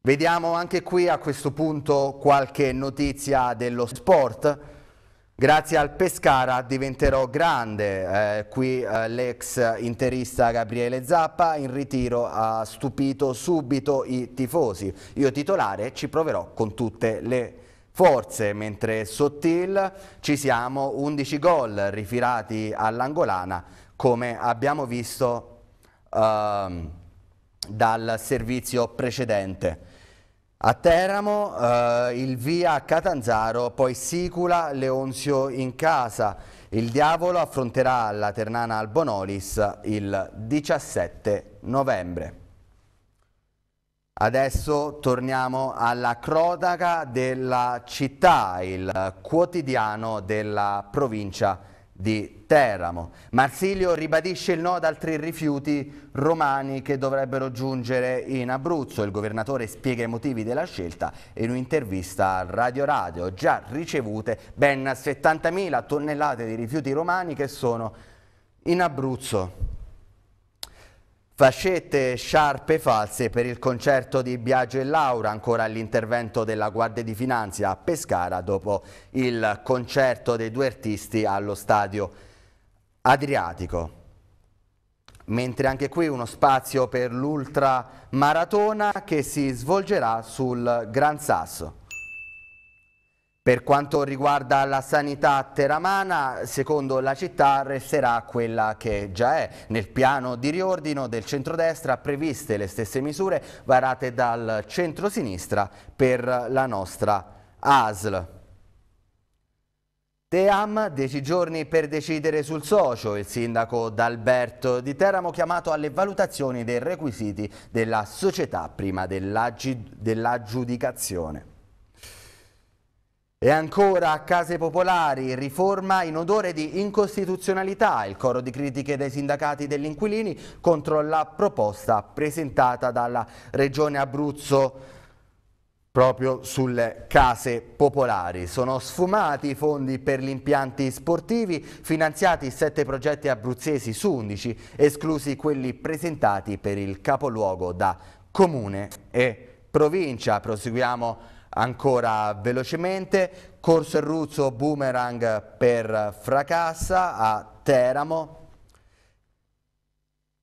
Vediamo anche qui a questo punto qualche notizia dello sport. Grazie al Pescara diventerò grande, eh, qui eh, l'ex interista Gabriele Zappa in ritiro ha stupito subito i tifosi. Io titolare ci proverò con tutte le forze, mentre Sottil ci siamo 11 gol rifirati all'angolana come abbiamo visto eh, dal servizio precedente. A Teramo eh, il via a Catanzaro, poi Sicula, Leonzio in casa. Il Diavolo affronterà la Ternana Albonolis il 17 novembre. Adesso torniamo alla cronaca della città, il quotidiano della provincia di di Teramo. Marsilio ribadisce il no ad altri rifiuti romani che dovrebbero giungere in Abruzzo. Il governatore spiega i motivi della scelta in un'intervista a Radio Radio. Già ricevute ben 70.000 tonnellate di rifiuti romani che sono in Abruzzo. Fascette, sciarpe false per il concerto di Biagio e Laura, ancora all'intervento della Guardia di Finanza a Pescara dopo il concerto dei due artisti allo stadio Adriatico. Mentre anche qui uno spazio per l'ultra maratona che si svolgerà sul Gran Sasso. Per quanto riguarda la sanità teramana, secondo la città resterà quella che già è. Nel piano di riordino del centrodestra previste le stesse misure varate dal centrosinistra per la nostra ASL. Team, 10 giorni per decidere sul socio, il sindaco D'Alberto di Teramo chiamato alle valutazioni dei requisiti della società prima dell'aggiudicazione. E ancora a case popolari, riforma in odore di incostituzionalità, il coro di critiche dei sindacati degli inquilini contro la proposta presentata dalla Regione Abruzzo proprio sulle case popolari. Sono sfumati i fondi per gli impianti sportivi, finanziati sette progetti abruzzesi su 11, esclusi quelli presentati per il capoluogo da comune e provincia. Proseguiamo ancora velocemente, Corso e Ruzzo Boomerang per Fracassa a Teramo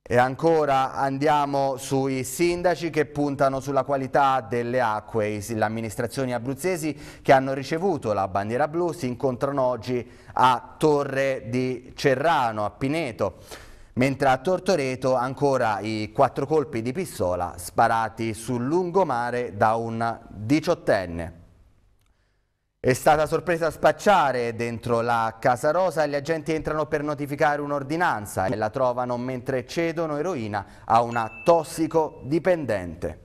e ancora andiamo sui sindaci che puntano sulla qualità delle acque, le amministrazioni abruzzesi che hanno ricevuto la bandiera blu si incontrano oggi a Torre di Cerrano, a Pineto mentre a Tortoreto ancora i quattro colpi di pistola sparati sul lungomare da un diciottenne. È stata sorpresa a spacciare dentro la Casa Rosa, e gli agenti entrano per notificare un'ordinanza e la trovano mentre cedono eroina a una tossicodipendente.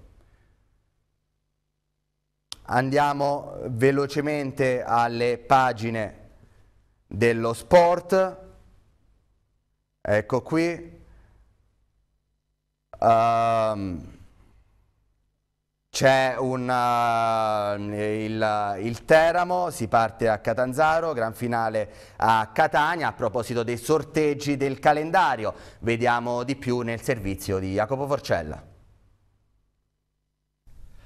Andiamo velocemente alle pagine dello sport. Ecco qui. Um, c'è eh, il, il, Teramo, si parte a Catanzaro, gran finale a Catania. A proposito dei sorteggi del calendario, vediamo di più nel servizio di Jacopo Forcella.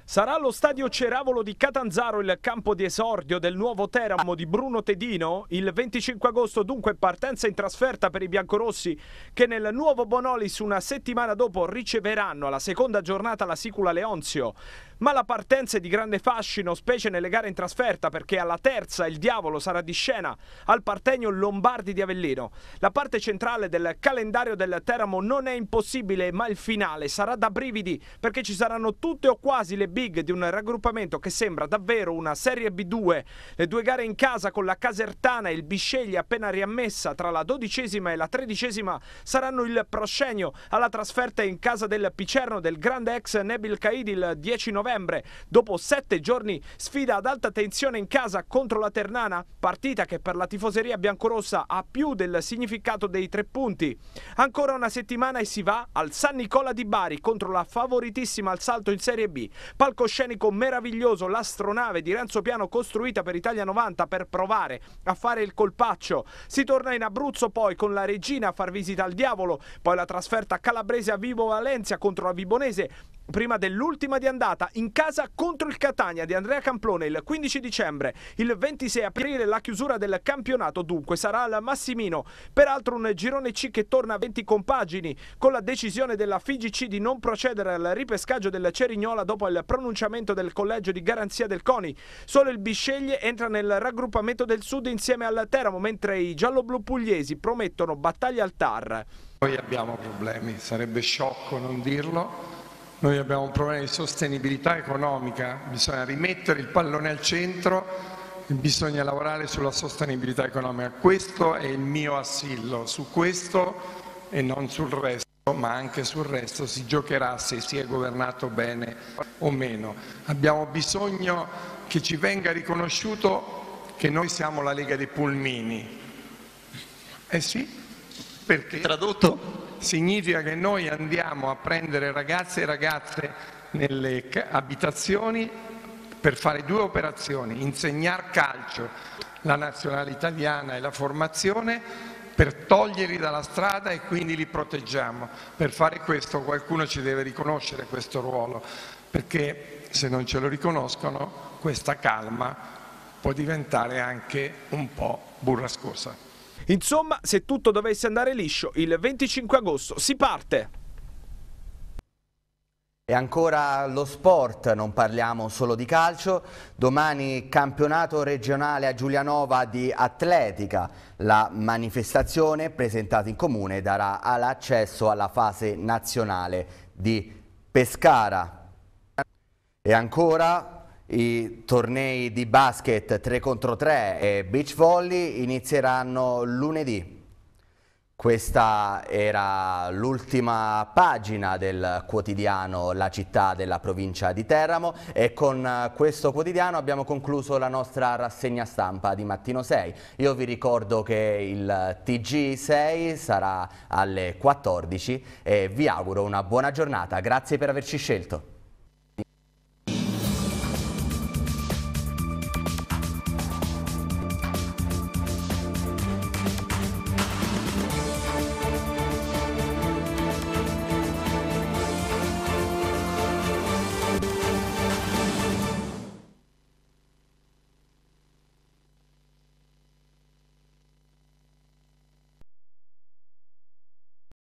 Sarà lo stadio Ceravolo di Catanzaro il campo di esordio del nuovo Teramo di Bruno Tedino? Il 25 agosto dunque partenza in trasferta per i biancorossi che nel nuovo Bonolis una settimana dopo riceveranno alla seconda giornata la Sicula Leonzio. Ma la partenza è di grande fascino, specie nelle gare in trasferta, perché alla terza il diavolo sarà di scena al Partenio Lombardi di Avellino. La parte centrale del calendario del Teramo non è impossibile, ma il finale sarà da brividi, perché ci saranno tutte o quasi le big di un raggruppamento che sembra davvero una Serie B2. Le due gare in casa con la Casertana e il Bisceglie appena riammessa tra la dodicesima e la tredicesima saranno il proscenio alla trasferta in casa del Picerno del grande ex Nebil il 10 novembre. Dopo sette giorni sfida ad alta tensione in casa contro la Ternana, partita che per la tifoseria biancorossa ha più del significato dei tre punti. Ancora una settimana e si va al San Nicola di Bari contro la favoritissima al salto in Serie B. Palcoscenico meraviglioso, l'astronave di Renzo Piano costruita per Italia 90 per provare a fare il colpaccio. Si torna in Abruzzo poi con la regina a far visita al diavolo, poi la trasferta calabrese a Vivo Valencia contro la Vibonese prima dell'ultima di andata in casa contro il Catania di Andrea Camplone il 15 dicembre. Il 26 aprile la chiusura del campionato dunque sarà al Massimino. Peraltro un girone C che torna a 20 compagini con la decisione della FIGC di non procedere al ripescaggio del Cerignola dopo il pronunciamento del collegio di garanzia del CONI. Solo il Bisceglie entra nel raggruppamento del Sud insieme al Teramo mentre i gialloblu pugliesi promettono battaglia al TAR. Noi abbiamo problemi, sarebbe sciocco non dirlo noi abbiamo un problema di sostenibilità economica, bisogna rimettere il pallone al centro e bisogna lavorare sulla sostenibilità economica. Questo è il mio assillo, su questo e non sul resto ma anche sul resto si giocherà se si è governato bene o meno. Abbiamo bisogno che ci venga riconosciuto che noi siamo la Lega dei Pulmini. Eh sì, perché... Tradotto? significa che noi andiamo a prendere ragazze e ragazze nelle abitazioni per fare due operazioni, insegnare calcio, la nazionale italiana e la formazione, per toglierli dalla strada e quindi li proteggiamo. Per fare questo qualcuno ci deve riconoscere questo ruolo, perché se non ce lo riconoscono questa calma può diventare anche un po' burrascosa. Insomma, se tutto dovesse andare liscio, il 25 agosto si parte! E ancora lo sport, non parliamo solo di calcio, domani campionato regionale a Giulianova di atletica. La manifestazione presentata in comune darà l'accesso alla fase nazionale di Pescara. E ancora i tornei di basket 3 contro 3 e beach volley inizieranno lunedì. Questa era l'ultima pagina del quotidiano La città della provincia di Teramo e con questo quotidiano abbiamo concluso la nostra rassegna stampa di mattino 6. Io vi ricordo che il TG6 sarà alle 14 e vi auguro una buona giornata. Grazie per averci scelto.